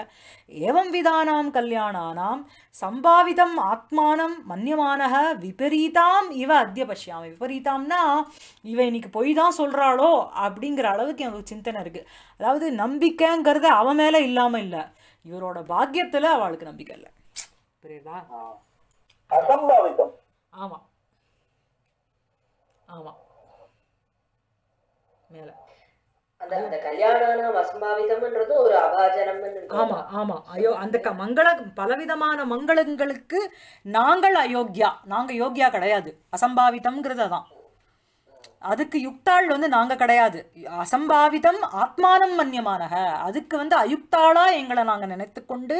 ஏவம் விதானாம் கல்யாணானாம் சம்பாவிதம் ஆத்மானம் மன்னியமான விபரீதாம் இவ அத்திய பசியாம் விபரீதாம்னா இவ இன்னைக்கு பொய் தான் சொல்கிறாளோ அப்படிங்கிற அளவுக்கு எனக்கு சிந்தனை இருக்குது அதாவது நம்பிக்கைங்கிறது அவன் மேலே இல்லாமல் இல்லை இவரோட பாக்கியத்தில் அவளுக்கு நம்பிக்கை இல்லை புரியுதா அசம்பாவிதம் ஆமாம் ஆமாம் மேலே ஆமா ஆமா அந்த பலவிதமான மங்களங்களுக்கு நாங்கள் அயோக்கியா நாங்க யோக்யா கிடையாது அசம்பாவிதம் தான் அதுக்கு யுக்தாள் வந்து நாங்கள் கிடையாது அசம்பாவிதம் ஆத்மானம் மன்யமானக அதுக்கு வந்து அயுக்தாளா எங்களை நாங்கள் நினைத்து கொண்டு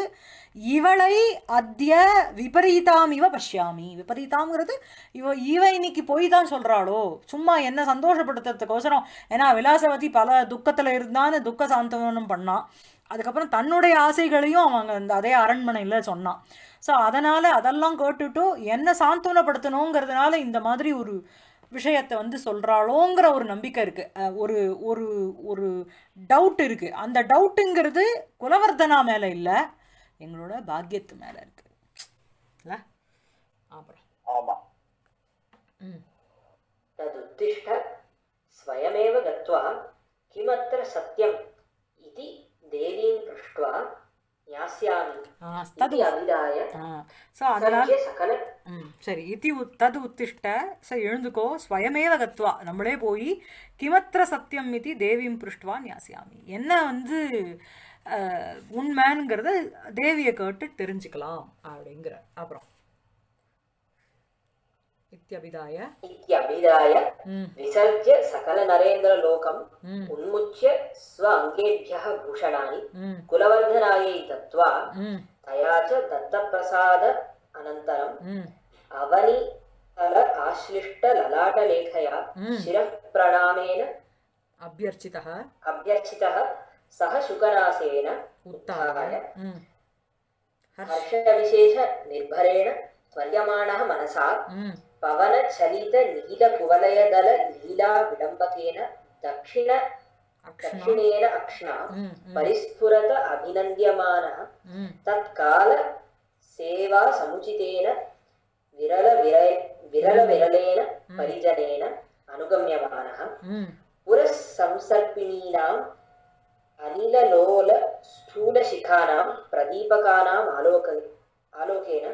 இவளை அத்திய விபரீதாம் இவ பஷ்யாமி விபரீதாம்ங்கிறது இவ இவ இன்னைக்கு போய் தான் சொல்கிறாளோ சும்மா என்ன சந்தோஷப்படுத்துறதுக்கோசரம் ஏன்னா விலாசவதி பல துக்கத்தில் இருந்தான்னு துக்க சாந்தவனம் பண்ணான் அதுக்கப்புறம் தன்னுடைய ஆசைகளையும் அவங்க அந்த அதே அரண்மனையில் சொன்னான் ஸோ அதனால் அதெல்லாம் கேட்டுட்டு என்ன சாந்தவனப்படுத்தணுங்கிறதுனால இந்த மாதிரி ஒரு விஷயத்தை வந்து சொல்கிறாளோங்கிற ஒரு நம்பிக்கை இருக்குது ஒரு ஒரு ஒரு டவுட் இருக்குது அந்த டவுட்டுங்கிறது குலவர்தனா மேலே இல்லை எங்களோட பாக்கியத்து மேலே இருக்குது இல்லை ஆமாம் ஸ்வயமேவ கத்வா கிமத்திர சத்தியம் இது தேவீம் பிருஷ்டுவா ஸோ அதனால் சரி தது ச எழுந்துக்கோ நம்மளே போய் கிமத்திர சத்தியம் இது தேவியும் பிருஷ்டுவா நியாசியாமி என்ன வந்து உண்மைங்கிறத தேவியை கேட்டு தெரிஞ்சுக்கலாம் அப்படிங்கிற அப்புறம் नित्यभिधाय नित्यभिधाय विसर्ज्य सकल नरेन्द्र उन्मुच्य स्व अङ्गेभ्यः भूषणानि कुलवर्धनायै दत्त्वा तया च दत्तप्रसाद अनन्तरम् अवनि आश्लिष्ट ललाटलेखया शिरः प्रणामेन अभ्यर्चितः अभ्यर्चितः सः शुकरासेन उत्थाय हर्षविशेष निर्भरेण मनसा पवनचलितनिहितकुवलयदलनीलाविडम्बकेन दक्षिण दक्षिणेन अक्ष्णा परिस्फुरत अभिनन्द्यमान तत्काल सेवा समुचितेन विरल विरलेन परिजनेन अनुगम्यमानः पुरःसंसर्पिणीनाम् अनिललोल स्थूलशिखानां प्रदीपकानाम् आलोक आलोकेन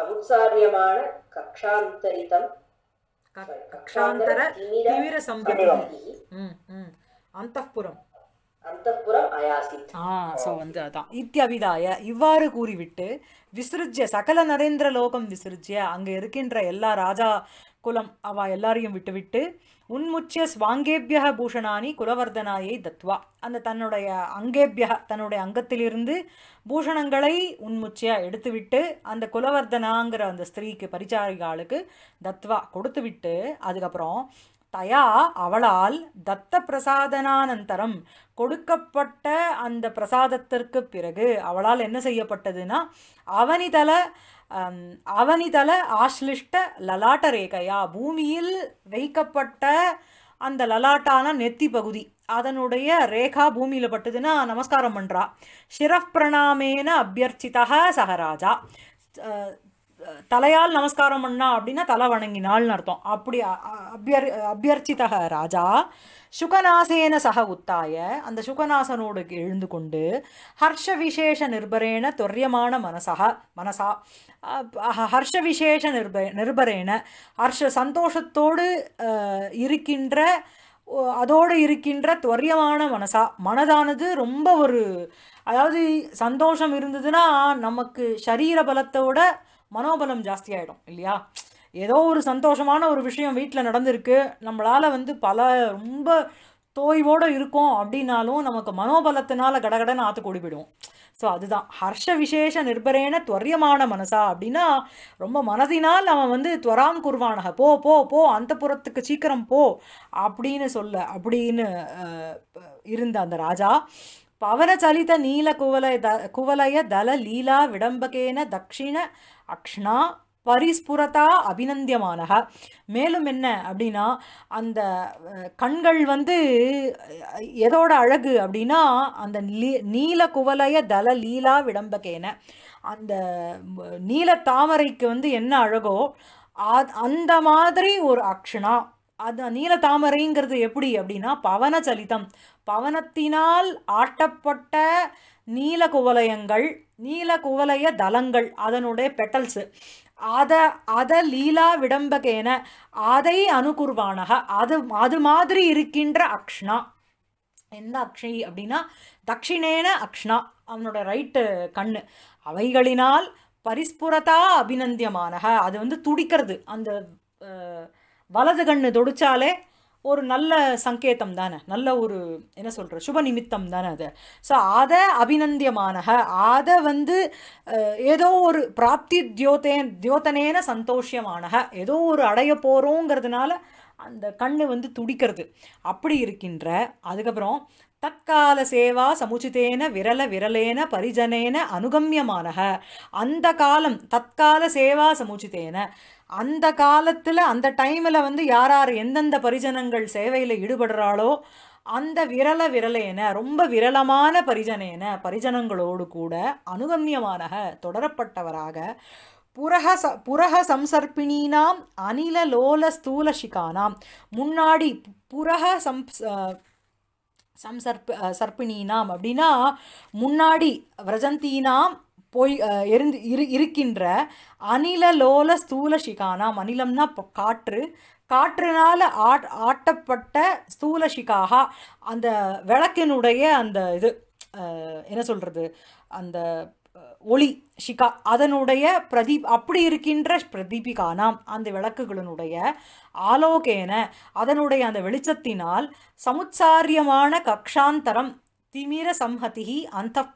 சமுத்சாரியமான கக்ஷாந்தரிதம் கக்ஷாந்தர திமிர சம்பிரதி அந்தப்புறம் ஸோ வந்து அதான் இத்தியபிதாய இவ்வாறு கூறிவிட்டு விசிறிஜ்ய சகல நரேந்திர லோகம் விசிறிஜ்ய அங்க இருக்கின்ற எல்லா ராஜா குலம் அவ எல்லாரையும் விட்டுவிட்டு உன்முச்சிய ஸ்வாங்கேபிய பூஷணானி குலவர்தனாயை தத்வா அந்த தன்னுடைய அங்கேபிய தன்னுடைய அங்கத்திலிருந்து பூஷணங்களை உன்முச்சியாக எடுத்துவிட்டு அந்த குலவர்தனாங்கிற அந்த ஸ்திரீக்கு பரிச்சாரிகாளுக்கு தத்வா கொடுத்துவிட்டு அதுக்கப்புறம் தயா அவளால் தத்த பிரசாதனானந்தரம் கொடுக்கப்பட்ட அந்த பிரசாதத்திற்கு பிறகு அவளால் என்ன செய்யப்பட்டதுன்னா அவனிதல அவனிதல ஆஷ்லிஷ்ட லலாட்ட ரேகையா பூமியில் வைக்கப்பட்ட அந்த லலாட்டான நெத்தி பகுதி அதனுடைய ரேகா பூமியில் பட்டுதுன்னா நமஸ்காரம் பண்ணுறா சிரப் பிரணாமேன அபியர்ச்சிதா சகராஜா தலையால் நமஸ்காரம் பண்ணா அப்படின்னா தலை வணங்கினாள்னு அர்த்தம் அப்படி அபியர் அபியர்ச்சிதக ராஜா சுகநாசேன சக உத்தாய அந்த சுகநாசனோடு எழுந்து கொண்டு ஹர்ஷ விசேஷ நிர்பரேன தொரியமான மனசா மனசா ஹர்ஷ விசேஷ நிர்ப நிர்பரேன ஹர்ஷ சந்தோஷத்தோடு இருக்கின்ற அதோடு இருக்கின்ற துவரியமான மனசா மனதானது ரொம்ப ஒரு அதாவது சந்தோஷம் இருந்ததுன்னா நமக்கு சரீர பலத்தோட மனோபலம் ஜாஸ்தியாயிடும் இல்லையா ஏதோ ஒரு சந்தோஷமான ஒரு விஷயம் வீட்டில் நடந்திருக்கு நம்மளால் வந்து பல ரொம்ப தோய்வோடு இருக்கோம் அப்படின்னாலும் நமக்கு மனோபலத்தினால கடகடன்னு ஆற்று கூடி போயிடுவோம் ஸோ அதுதான் ஹர்ஷ விசேஷ நிர்பரேன துவரியமான மனசா அப்படின்னா ரொம்ப மனதினால் அவன் வந்து துவராம் குருவானக போ போ போ அந்த புறத்துக்கு சீக்கிரம் போ அப்படின்னு சொல்ல அப்படின்னு இருந்த அந்த ராஜா பவரச்சலித நீல குவலய த குவலய தல லீலா விடம்பகேன தக்ஷிண அக்ஷனா பரிஸ்புரதா அபிநந்தியமானக மேலும் என்ன அப்படின்னா அந்த கண்கள் வந்து எதோட அழகு அப்படின்னா அந்த நீல குவலய தல லீலா விடம்பகேன அந்த நீல தாமரைக்கு வந்து என்ன அழகோ அந்த மாதிரி ஒரு அக்ஷனா அது நீல தாமரைங்கிறது எப்படி அப்படின்னா பவன சலிதம் பவனத்தினால் ஆட்டப்பட்ட நீல குவலயங்கள் நீல குவலய தலங்கள் அதனுடைய பெட்டல்ஸ் அத அத லீலா விடம்பகேன அதை அணுகுர்வானக அது அது மாதிரி இருக்கின்ற அக்ஷ்ணா எந்த அக்ஷி அப்படின்னா தக்ஷிணேன அக்ஷ்ணா அவனோட ரைட்டு கண்ணு அவைகளினால் பரிஸ்புரதா அபிநந்தியமானக அது வந்து துடிக்கிறது அந்த வலது கண்ணு தொடிச்சாலே ஒரு நல்ல சங்கேத்தம் தானே நல்ல ஒரு என்ன சொல்கிற சுப நிமித்தம் தானே அது ஸோ அதை அபிநந்தியமானக அதை வந்து ஏதோ ஒரு பிராப்தி தியோதே தியோதனேன சந்தோஷமான ஏதோ ஒரு அடைய போகிறோங்கிறதுனால அந்த கண்ணு வந்து துடிக்கிறது அப்படி இருக்கின்ற அதுக்கப்புறம் தற்கால சேவா சமுச்சிதேன விரல விரலேன பரிஜனேன அனுகம்யமான அந்த காலம் தற்கால சேவா சமுச்சிதேன அந்த காலத்தில் அந்த டைமில் வந்து யார் யார் எந்தெந்த பரிஜனங்கள் சேவையில் ஈடுபடுறாளோ அந்த விரல விரலேன ரொம்ப விரளமான பரிஜனேன பரிஜனங்களோடு கூட அனுகம்யமான தொடரப்பட்டவராக புரக ச புரக சம்சர்ப்பிணினாம் அனில லோல ஸ்தூல முன்னாடி புரக சம் சம் சர்ப் சர்ப்பிணீனாம் அப்படின்னா முன்னாடி விரஜந்தீனாம் போய் எரிந்து இரு இருக்கின்ற அனிலலோல லோல ஸ்தூல சிகானாம் அனிலம்னா காற்று காற்றினால் ஆட் ஆட்டப்பட்ட ஸ்தூல சிகாகா அந்த விளக்கினுடைய அந்த இது என்ன சொல்கிறது அந்த ஒளி ஷிகா அதனுடைய பிரதீப் அப்படி இருக்கின்ற பிரதீபிகா நாம் அந்த விளக்குகளினுடைய ஆலோகேன அதனுடைய அந்த வெளிச்சத்தினால் சமுச்சாரியமான கக்ஷாந்தரம் திமிர சம்ஹதிகி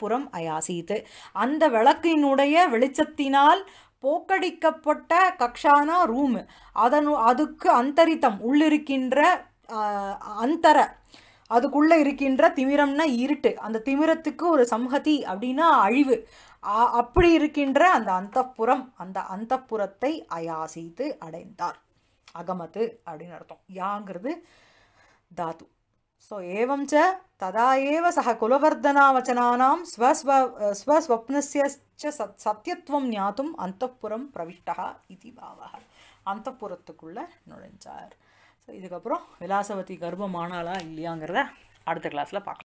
புறம் அயாசீத்து அந்த விளக்கினுடைய வெளிச்சத்தினால் போக்கடிக்கப்பட்ட கக்ஷானா ரூம் அதனு அதுக்கு அந்தரித்தம் உள்ளிருக்கின்ற அந்தர அதுக்குள்ளே இருக்கின்ற திமிரம்னா இருட்டு அந்த திமிரத்துக்கு ஒரு சம்ஹதி அப்படின்னா அழிவு அப்படி இருக்கின்ற அந்த புறம் அந்த புறத்தை அயாசித்து அடைந்தார் அகமது அப்படின்னு அர்த்தம் யாங்கிறது தாத்து ஸோ ஏவம் ச ததா ஏவ சக குலவர்தனா வச்சனானாம் ஸ்வஸ்வ ஸ்வஸ்வப்னஸ்ய சத் சத்தியத்துவம் ஞாத்தும் புறம் பிரவிஷ்டா இது அந்த அந்தப்புறத்துக்குள்ளே நுழைஞ்சார் இதுக்கப்புறம் விலாசவதி கர்ப்பம் இல்லையாங்கிறத அடுத்த கிளாஸில் பார்க்கலாம்